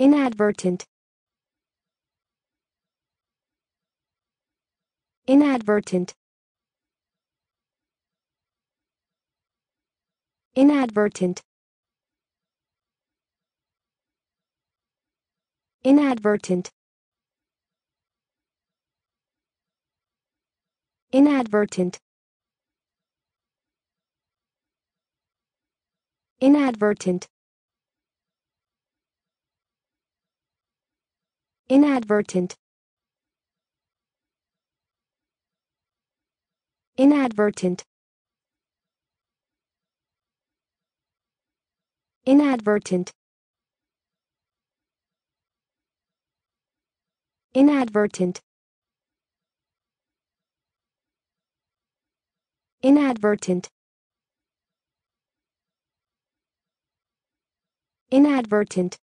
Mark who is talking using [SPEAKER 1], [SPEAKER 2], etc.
[SPEAKER 1] Inadvertent. Inadvertent. Inadvertent. Inadvertent. Inadvertent. Inadvertent. inadvertent inadvertent inadvertent inadvertent inadvertent inadvertent